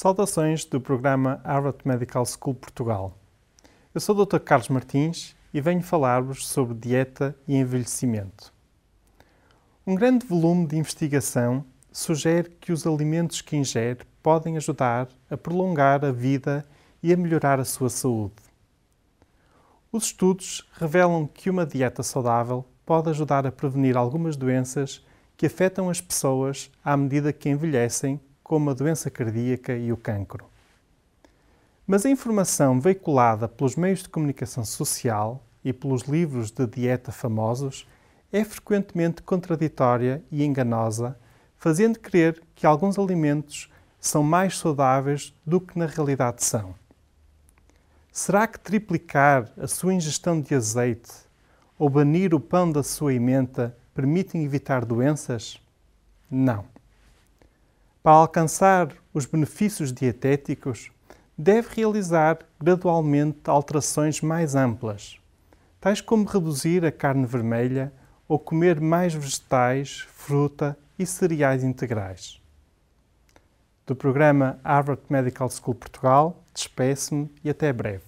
Saudações do programa Harvard Medical School Portugal. Eu sou o Dr. Carlos Martins e venho falar-vos sobre dieta e envelhecimento. Um grande volume de investigação sugere que os alimentos que ingere podem ajudar a prolongar a vida e a melhorar a sua saúde. Os estudos revelam que uma dieta saudável pode ajudar a prevenir algumas doenças que afetam as pessoas à medida que envelhecem como a doença cardíaca e o cancro. Mas a informação veiculada pelos meios de comunicação social e pelos livros de dieta famosos é frequentemente contraditória e enganosa, fazendo crer que alguns alimentos são mais saudáveis do que na realidade são. Será que triplicar a sua ingestão de azeite ou banir o pão da sua alimenta permitem evitar doenças? Não. Para alcançar os benefícios dietéticos, deve realizar gradualmente alterações mais amplas, tais como reduzir a carne vermelha ou comer mais vegetais, fruta e cereais integrais. Do programa Harvard Medical School Portugal, despeço-me e até breve.